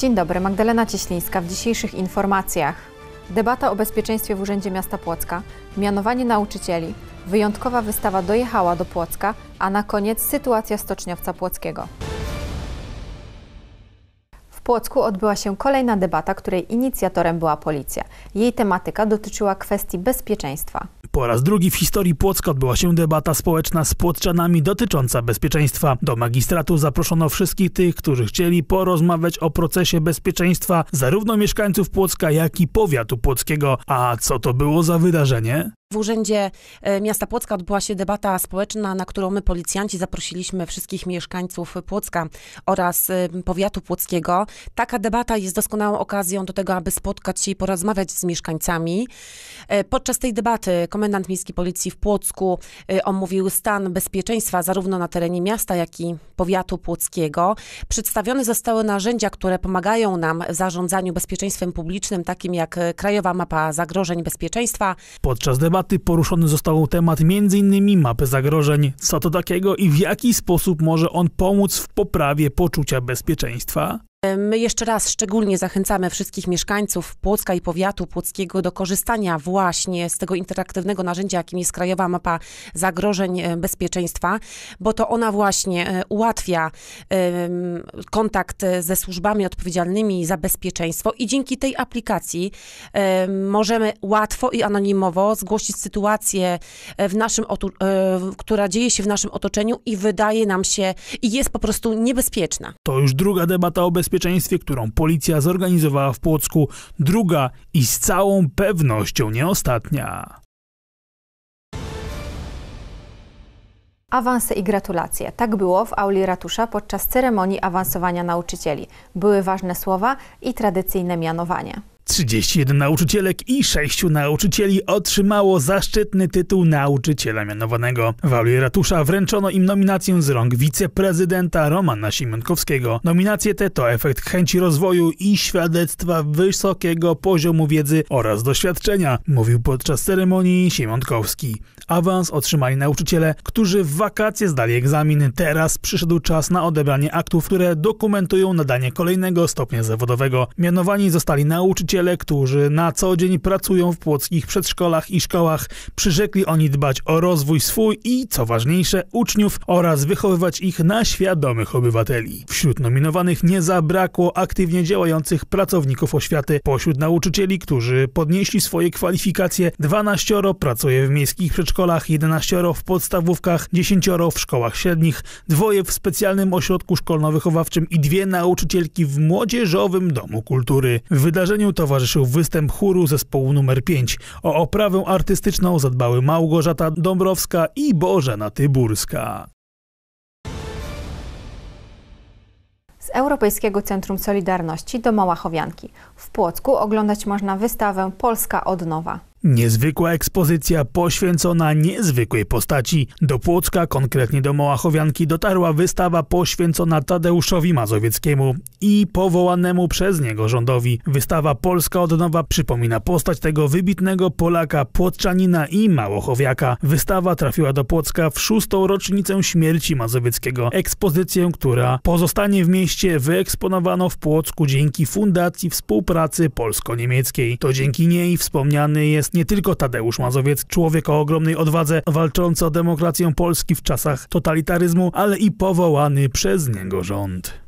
Dzień dobry, Magdalena Cieślińska. W dzisiejszych informacjach debata o bezpieczeństwie w Urzędzie Miasta Płocka, mianowanie nauczycieli, wyjątkowa wystawa dojechała do Płocka, a na koniec sytuacja stoczniowca płockiego. Płocku odbyła się kolejna debata, której inicjatorem była policja. Jej tematyka dotyczyła kwestii bezpieczeństwa. Po raz drugi w historii Płocka odbyła się debata społeczna z płoczanami dotycząca bezpieczeństwa. Do magistratu zaproszono wszystkich tych, którzy chcieli porozmawiać o procesie bezpieczeństwa zarówno mieszkańców Płocka, jak i powiatu płockiego. A co to było za wydarzenie? W Urzędzie e, Miasta Płocka odbyła się debata społeczna, na którą my, policjanci, zaprosiliśmy wszystkich mieszkańców Płocka oraz e, powiatu płockiego. Taka debata jest doskonałą okazją do tego, aby spotkać się i porozmawiać z mieszkańcami. E, podczas tej debaty komendant miejski policji w Płocku omówił stan bezpieczeństwa zarówno na terenie miasta, jak i powiatu płockiego. Przedstawione zostały narzędzia, które pomagają nam w zarządzaniu bezpieczeństwem publicznym, takim jak Krajowa Mapa Zagrożeń Bezpieczeństwa. Podczas debaty debaty poruszony został temat m.in. mapy zagrożeń, co to takiego i w jaki sposób może on pomóc w poprawie poczucia bezpieczeństwa, My jeszcze raz szczególnie zachęcamy wszystkich mieszkańców Płocka i powiatu płockiego do korzystania właśnie z tego interaktywnego narzędzia, jakim jest Krajowa Mapa Zagrożeń e, Bezpieczeństwa, bo to ona właśnie e, ułatwia kontakt e, ze służbami odpowiedzialnymi za bezpieczeństwo i dzięki tej aplikacji możemy łatwo i anonimowo zgłosić sytuację w naszym, która dzieje się w naszym otoczeniu i wydaje nam się i jest po prostu niebezpieczna. To już druga debata o bezpieczeństwie cyberbezpieczeństwie, którą policja zorganizowała w Płocku, druga i z całą pewnością nie ostatnia. Awanse i gratulacje. Tak było w auli ratusza podczas ceremonii awansowania nauczycieli. Były ważne słowa i tradycyjne mianowanie. 31 nauczycielek i 6 nauczycieli otrzymało zaszczytny tytuł nauczyciela mianowanego. W auli ratusza wręczono im nominację z rąk wiceprezydenta Romana Siemionkowskiego. Nominacje te to efekt chęci rozwoju i świadectwa wysokiego poziomu wiedzy oraz doświadczenia, mówił podczas ceremonii Siemionkowski. Awans otrzymali nauczyciele, którzy w wakacje zdali egzamin. Teraz przyszedł czas na odebranie aktów, które dokumentują nadanie kolejnego stopnia zawodowego. Mianowani zostali nauczyciele nauczyciele, którzy na co dzień pracują w płockich przedszkolach i szkołach. Przyrzekli oni dbać o rozwój swój i, co ważniejsze, uczniów oraz wychowywać ich na świadomych obywateli. Wśród nominowanych nie zabrakło aktywnie działających pracowników oświaty. Pośród nauczycieli, którzy podnieśli swoje kwalifikacje, 12 pracuje w miejskich przedszkolach, 11 w podstawówkach, 10 w szkołach średnich, dwoje w specjalnym ośrodku szkolno-wychowawczym i dwie nauczycielki w Młodzieżowym Domu Kultury. W wydarzeniu towarzyszyły towarzyszył występ chóru zespołu numer 5. O oprawę artystyczną zadbały Małgorzata Dąbrowska i Bożena Tyburska. Z Europejskiego Centrum Solidarności do Małachowianki. W Płocku oglądać można wystawę Polska od nowa. Niezwykła ekspozycja poświęcona niezwykłej postaci. Do Płocka, konkretnie do Mołachowianki, dotarła wystawa poświęcona Tadeuszowi Mazowieckiemu i powołanemu przez niego rządowi. Wystawa Polska od nowa przypomina postać tego wybitnego Polaka, Płotczanina i Małochowiaka. Wystawa trafiła do Płocka w szóstą rocznicę śmierci Mazowieckiego. Ekspozycję, która pozostanie w mieście, wyeksponowano w Płocku dzięki Fundacji Współpracy Polsko-Niemieckiej. To dzięki niej wspomniany jest nie tylko Tadeusz Mazowiec, człowiek o ogromnej odwadze, walczący o demokrację Polski w czasach totalitaryzmu, ale i powołany przez niego rząd.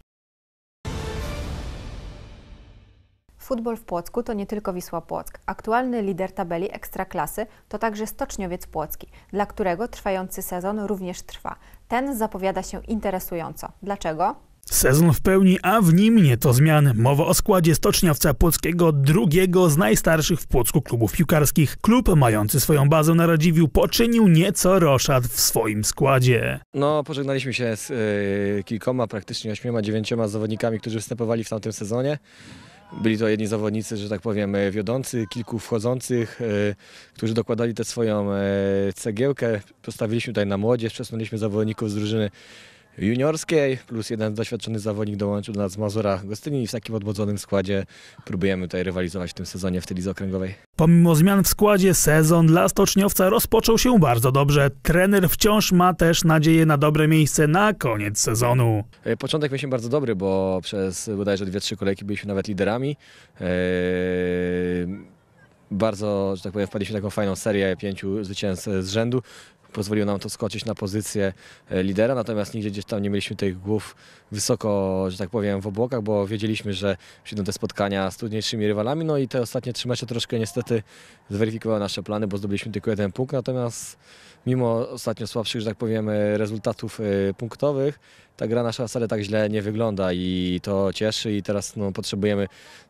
Futbol w Płocku to nie tylko Wisła Płock. Aktualny lider tabeli Ekstraklasy to także Stoczniowiec Płocki, dla którego trwający sezon również trwa. Ten zapowiada się interesująco. Dlaczego? Sezon w pełni, a w nim nie to zmian. Mowa o składzie Stoczniowca Płockiego, drugiego z najstarszych w Płocku klubów piłkarskich. Klub mający swoją bazę na Radziwiu poczynił nieco roszad w swoim składzie. No, pożegnaliśmy się z e, kilkoma, praktycznie ośmioma, dziewięcioma zawodnikami, którzy występowali w tamtym sezonie. Byli to jedni zawodnicy, że tak powiem, e, wiodący, kilku wchodzących, e, którzy dokładali tę swoją cegiełkę. Postawiliśmy tutaj na młodzież, przesunęliśmy zawodników z drużyny juniorskiej, plus jeden doświadczony zawodnik dołączył do nas z Mazura Gostyni i w takim odmłodzonym składzie próbujemy tutaj rywalizować w tym sezonie w tej lidze okręgowej. Pomimo zmian w składzie sezon dla stoczniowca rozpoczął się bardzo dobrze. Trener wciąż ma też nadzieję na dobre miejsce na koniec sezonu. E, początek mieliśmy bardzo dobry, bo przez bodajże 2-3 kolejki byliśmy nawet liderami. Eee bardzo, że tak powiem, wpadliśmy w taką fajną serię pięciu zwycięstw z rzędu pozwoliło nam to skoczyć na pozycję e, lidera, natomiast nigdzie gdzieś tam nie mieliśmy tych głów wysoko, że tak powiem, w obłokach, bo wiedzieliśmy, że przyjdą te spotkania z trudniejszymi rywalami, no i te ostatnie trzy mecze troszkę niestety zweryfikowały nasze plany, bo zdobyliśmy tylko jeden punkt, natomiast mimo ostatnio słabszych, że tak powiem, e, rezultatów e, punktowych, ta gra nasza wcale tak źle nie wygląda i to cieszy i teraz no, potrzebujemy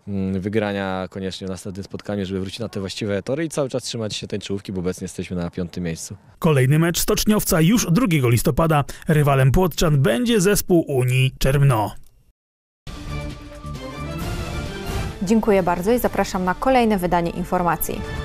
mm, wygrania koniecznie w następnym spotkaniu, żeby wrócić na te właściwe tory i cały czas trzymać się tej czołówki, bo obecnie jesteśmy na piątym miejscu. Kolejny mecz Stoczniowca już 2 listopada. Rywalem Płotczan będzie zespół Unii Czermno. Dziękuję bardzo i zapraszam na kolejne wydanie informacji.